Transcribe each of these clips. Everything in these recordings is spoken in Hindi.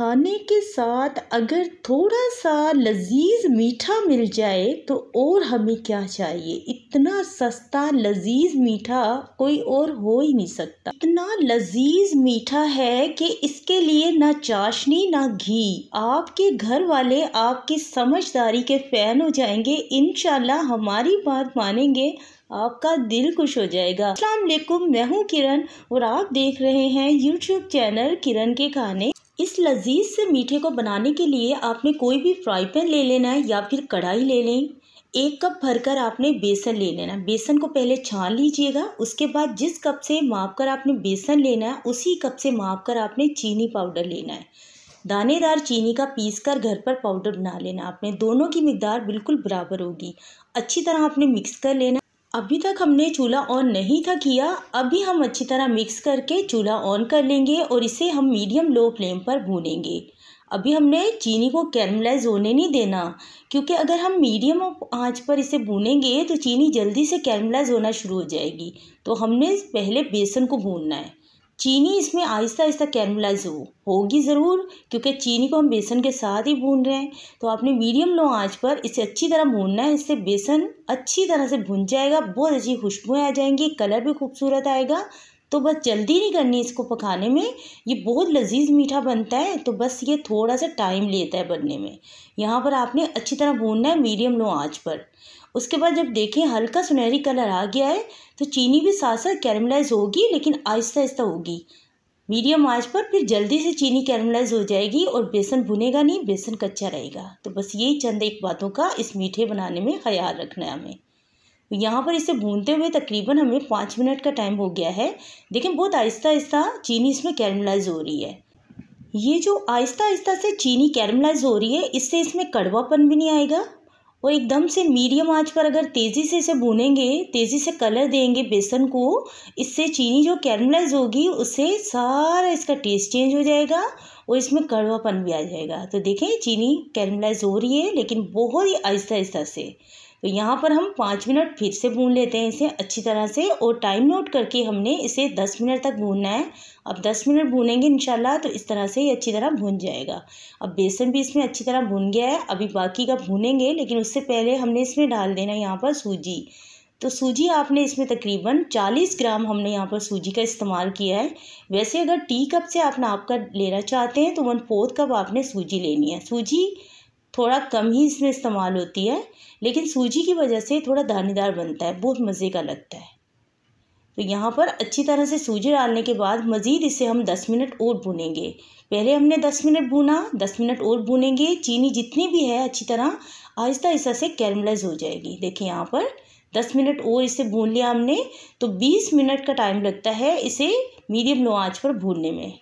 खाने के साथ अगर थोड़ा सा लजीज मीठा मिल जाए तो और हमें क्या चाहिए इतना सस्ता लजीज मीठा कोई और हो ही नहीं सकता इतना लजीज मीठा है कि इसके लिए ना चाशनी ना घी आपके घर वाले आपकी समझदारी के फैन हो जाएंगे इन हमारी बात मानेंगे आपका दिल खुश हो जाएगा अस्सलाम मैं हूँ किरण और आप देख रहे हैं यूट्यूब चैनल किरण के खाने इस लजीज से मीठे को बनाने के लिए आपने कोई भी फ्राई पैन ले लेना है या फिर कढ़ाई ले लें एक कप भरकर आपने बेसन ले लेना है बेसन को पहले छान लीजिएगा उसके बाद जिस कप से माप कर आपने बेसन लेना है उसी कप से माप कर आपने चीनी पाउडर लेना है दानेदार चीनी का पीस कर घर पर पाउडर बना लेना आपने दोनों की मकदार बिल्कुल बराबर होगी अच्छी तरह आपने मिक्स कर लेना अभी तक हमने चूल्हा ऑन नहीं था किया अभी हम अच्छी तरह मिक्स करके चूल्हा ऑन कर लेंगे और इसे हम मीडियम लो फ्लेम पर भूनेंगे अभी हमने चीनी को कैरमलाइज होने नहीं देना क्योंकि अगर हम मीडियम आंच पर इसे भूनेंगे तो चीनी जल्दी से कैरमलाइज होना शुरू हो जाएगी तो हमने पहले बेसन को भूनना है चीनी इसमें आहिस्ता आहिस्ता कैरमलाइज हो होगी ज़रूर क्योंकि चीनी को हम बेसन के साथ ही भून रहे हैं तो आपने मीडियम लो आंच पर इसे अच्छी तरह भूनना है इससे बेसन अच्छी तरह से भुन जाएगा बहुत अच्छी खुशबुएँ आ जाएंगी कलर भी खूबसूरत आएगा तो बस जल्दी नहीं करनी इसको पकाने में ये बहुत लजीज मीठा बनता है तो बस ये थोड़ा सा टाइम लेता है बनने में यहाँ पर आपने अच्छी तरह भूनना है मीडियम लो आँच पर उसके बाद जब देखें हल्का सुनहरी कलर आ गया है तो चीनी भी साथ साथ कैरमलाइज होगी लेकिन आहिस्ता आहिस्ता होगी मीडियम आंच पर फिर जल्दी से चीनी कैरमलाइज हो जाएगी और बेसन भुनेगा नहीं बेसन कच्चा रहेगा तो बस यही चंद एक बातों का इस मीठे बनाने में ख्याल रखना है हमें यहाँ पर इसे भूनते हुए तकरीबन हमें पाँच मिनट का टाइम हो गया है देखें बहुत आहिस्ता आहिस्ता चीनी इसमें कैरमलाइज हो रही है ये जो आहिस्ता आहिस्ता से चीनी कैरमलाइज हो रही है इससे इसमें कड़वापन भी नहीं आएगा और एकदम से मीडियम आंच पर अगर तेज़ी से इसे भूनेंगे तेज़ी से कलर देंगे बेसन को इससे चीनी जो कैरमलाइज होगी उससे सारा इसका टेस्ट चेंज हो जाएगा और इसमें कड़वापन भी आ जाएगा तो देखें चीनी कैरमलाइज हो रही है लेकिन बहुत ही आहिस्ता आहिस्ता से तो यहाँ पर हम पाँच मिनट फिर से भून लेते हैं इसे अच्छी तरह से और टाइम नोट करके हमने इसे दस मिनट तक भूनना है अब दस मिनट भूनेंगे इनशाला तो इस तरह से ये अच्छी तरह भून जाएगा अब बेसन भी इसमें अच्छी तरह भून गया है अभी बाकी का भूनेंगे लेकिन उससे पहले हमने इसमें डाल देना यहाँ पर सूजी तो सूजी आपने इसमें तकरीबन 40 ग्राम हमने यहाँ पर सूजी का इस्तेमाल किया है वैसे अगर टी कप से आप नाप कर लेना चाहते हैं तो वन फोर्थ कप आपने सूजी लेनी है सूजी थोड़ा कम ही इसमें इस्तेमाल होती है लेकिन सूजी की वजह से थोड़ा दानेदार बनता है बहुत मज़े का लगता है तो यहाँ पर अच्छी तरह से सूजी डालने के बाद मज़ीद इसे हम दस मिनट और भूनेंगे पहले हमने दस मिनट भूना दस मिनट और भूनेंगे चीनी जितनी भी है अच्छी तरह आहिस्ता आहिस्ता से कैरमलाइज हो जाएगी देखिए यहाँ पर दस मिनट और इसे भून लिया हमने तो बीस मिनट का टाइम लगता है इसे मीडियम लो आँच पर भूनने में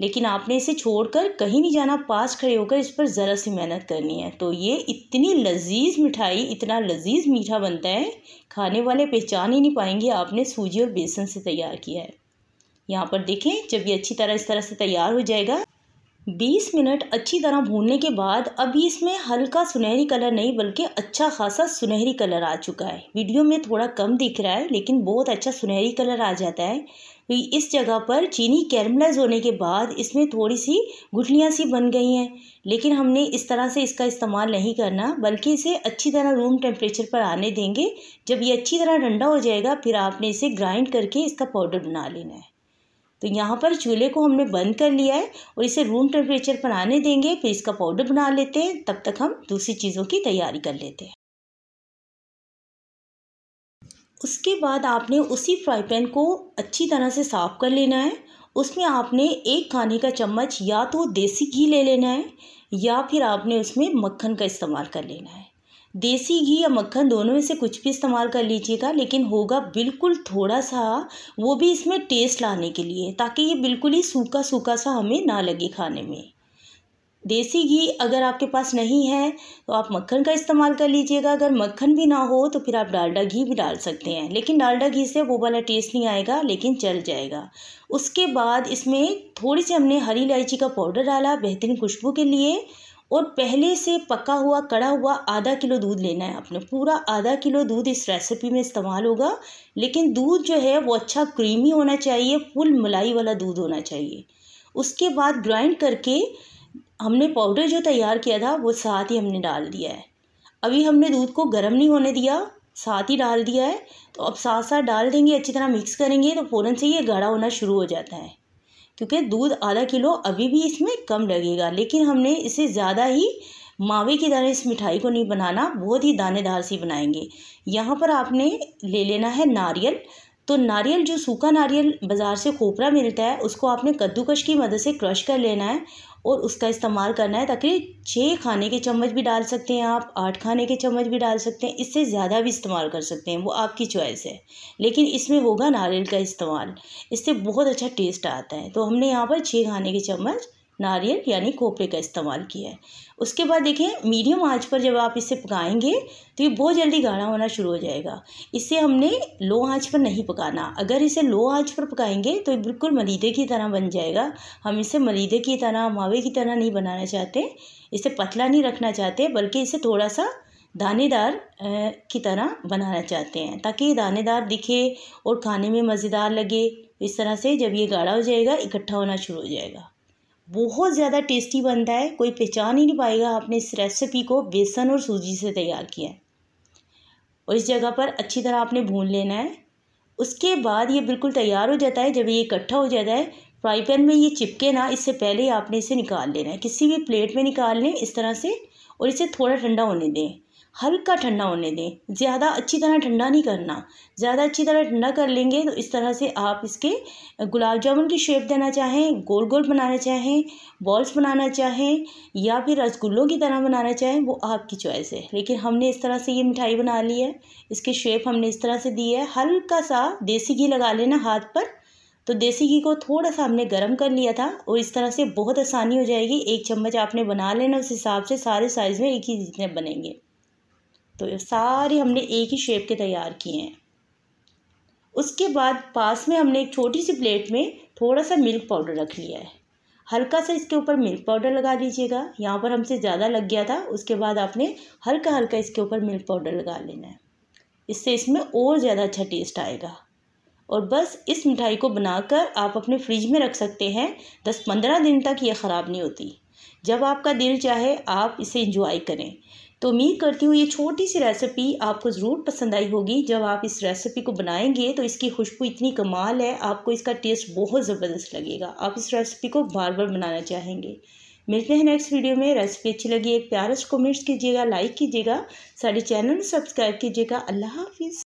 लेकिन आपने इसे छोड़कर कहीं नहीं जाना पास खड़े होकर इस पर ज़रा सी मेहनत करनी है तो ये इतनी लजीज मिठाई इतना लजीज मीठा बनता है खाने वाले पहचान ही नहीं पाएंगे आपने सूजी और बेसन से तैयार किया है यहाँ पर देखें जब ये अच्छी तरह इस तरह से तैयार हो जाएगा 20 मिनट अच्छी तरह भूनने के बाद अभी इसमें हल्का सुनहरी कलर नहीं बल्कि अच्छा खासा सुनहरी कलर आ चुका है वीडियो में थोड़ा कम दिख रहा है लेकिन बहुत अच्छा सुनहरी कलर आ जाता है तो इस जगह पर चीनी कैरमलाइज होने के बाद इसमें थोड़ी सी गुठलियाँ सी बन गई हैं लेकिन हमने इस तरह से इसका इस्तेमाल नहीं करना बल्कि इसे अच्छी तरह रूम टेम्परेचर पर आने देंगे जब ये अच्छी तरह ठंडा हो जाएगा फिर आपने इसे ग्राइंड करके इसका पाउडर बना लेना है तो यहाँ पर चूल्हे को हमने बंद कर लिया है और इसे रूम टेम्परेचर पर आने देंगे फिर इसका पाउडर बना लेते हैं तब तक हम दूसरी चीज़ों की तैयारी कर लेते हैं उसके बाद आपने उसी फ्राई पैन को अच्छी तरह से साफ़ कर लेना है उसमें आपने एक खाने का चम्मच या तो देसी घी ले लेना है या फिर आपने उसमें मक्खन का इस्तेमाल कर लेना है देसी घी या मक्खन दोनों में से कुछ भी इस्तेमाल कर लीजिएगा लेकिन होगा बिल्कुल थोड़ा सा वो भी इसमें टेस्ट लाने के लिए ताकि ये बिल्कुल ही सूखा सूखा सा हमें ना लगे खाने में देसी घी अगर आपके पास नहीं है तो आप मक्खन का इस्तेमाल कर लीजिएगा अगर मक्खन भी ना हो तो फिर आप डालडा घी भी डाल सकते हैं लेकिन डालडा घी से वो वाला टेस्ट नहीं आएगा लेकिन चल जाएगा उसके बाद इसमें थोड़ी सी हमने हरी इलायची का पाउडर डाला बेहतरीन खुशबू के लिए और पहले से पका हुआ कड़ा हुआ आधा किलो दूध लेना है आपने पूरा आधा किलो दूध इस रेसिपी में इस्तेमाल होगा लेकिन दूध जो है वो अच्छा क्रीमी होना चाहिए फुल मलाई वाला दूध होना चाहिए उसके बाद ग्राइंड करके हमने पाउडर जो तैयार किया था वो साथ ही हमने डाल दिया है अभी हमने दूध को गर्म नहीं होने दिया साथ ही डाल दिया है तो अब साथ साथ डाल देंगे अच्छी तरह मिक्स करेंगे तो फ़ौरन से ये गाढ़ा होना शुरू हो जाता है क्योंकि दूध आधा किलो अभी भी इसमें कम लगेगा लेकिन हमने इसे ज़्यादा ही मावे की दाने इस मिठाई को नहीं बनाना बहुत ही दानेदार सी बनाएंगे यहाँ पर आपने ले लेना है नारियल तो नारियल जो सूखा नारियल बाज़ार से खोपरा मिलता है उसको आपने कद्दूकश की मदद से क्रश कर लेना है और उसका इस्तेमाल करना है ताकि छः खाने के चम्मच भी डाल सकते हैं आप आठ खाने के चम्मच भी डाल सकते हैं इससे ज़्यादा भी इस्तेमाल कर सकते हैं वो आपकी चॉइस है लेकिन इसमें होगा नारियल का इस्तेमाल इससे बहुत अच्छा टेस्ट आता है तो हमने यहाँ पर छः खाने के चम्मच नारियल यानी खोपरे का इस्तेमाल किया है उसके बाद देखें मीडियम आंच पर जब आप इसे पकाएंगे तो ये बहुत जल्दी गाढ़ा होना शुरू हो जाएगा इसे हमने लो आंच पर नहीं पकाना अगर इसे लो आंच पर पकाएंगे तो बिल्कुल मलीदे की तरह बन जाएगा हम इसे मलीदे की तरह मावे की तरह नहीं बनाना चाहते इसे पतला नहीं रखना चाहते बल्कि इसे थोड़ा सा दानेदार की तरह बनाना चाहते हैं ताकि ये दानेदार दिखे और खाने में मज़ेदार लगे इस तरह से जब ये गाढ़ा हो जाएगा इकट्ठा होना शुरू हो जाएगा बहुत ज़्यादा टेस्टी बनता है कोई पहचान ही नहीं पाएगा आपने इस रेसिपी को बेसन और सूजी से तैयार किया है और इस जगह पर अच्छी तरह आपने भून लेना है उसके बाद ये बिल्कुल तैयार हो जाता है जब ये इकट्ठा हो जाता है फ्राई पैन में ये चिपके ना इससे पहले आपने इसे निकाल लेना है किसी भी प्लेट में निकाल लें इस तरह से और इसे थोड़ा ठंडा होने दें हल्का ठंडा होने दें ज़्यादा अच्छी तरह ठंडा नहीं करना ज़्यादा अच्छी तरह ठंडा कर लेंगे तो इस तरह से आप इसके गुलाब जामुन की शेप देना चाहें गोल गोल बनाना चाहें बॉल्स बनाना चाहें या फिर रसगुल्लों की तरह बनाना चाहें वो आपकी चॉइस है लेकिन हमने इस तरह से ये मिठाई बना ली है इसके शेप हमने इस तरह से दी है हल्का सा देसी घी लगा लेना हाथ पर तो देसी घी को थोड़ा सा हमने गर्म कर लिया था और इस तरह से बहुत आसानी हो जाएगी एक चम्मच आपने बना लेना उस हिसाब से सारे साइज़ में एक ही जितने बनेंगे तो सारे हमने एक ही शेप के तैयार किए हैं उसके बाद पास में हमने एक छोटी सी प्लेट में थोड़ा सा मिल्क पाउडर रख लिया है हल्का सा इसके ऊपर मिल्क पाउडर लगा लीजिएगा यहाँ पर हमसे ज़्यादा लग गया था उसके बाद आपने हल्का हल्का इसके ऊपर मिल्क पाउडर लगा लेना है इससे इसमें और ज़्यादा अच्छा टेस्ट आएगा और बस इस मिठाई को बनाकर आप अपने फ्रिज में रख सकते हैं दस पंद्रह दिन तक ये ख़राब नहीं होती जब आपका दिल चाहे आप इसे इंजॉय करें तो उम्मीद करती हूँ ये छोटी सी रेसिपी आपको ज़रूर पसंद आई होगी जब आप इस रेसिपी को बनाएंगे तो इसकी खुशबू इतनी कमाल है आपको इसका टेस्ट बहुत ज़बरदस्त लगेगा आप इस रेसिपी को बार बार बनाना चाहेंगे मिलते हैं नेक्स्ट वीडियो में रेसिपी अच्छी लगी एक प्यारा कमेंट्स कीजिएगा लाइक कीजिएगा साढ़े चैनल सब्सक्राइब कीजिएगा अल्लाह हाफिज़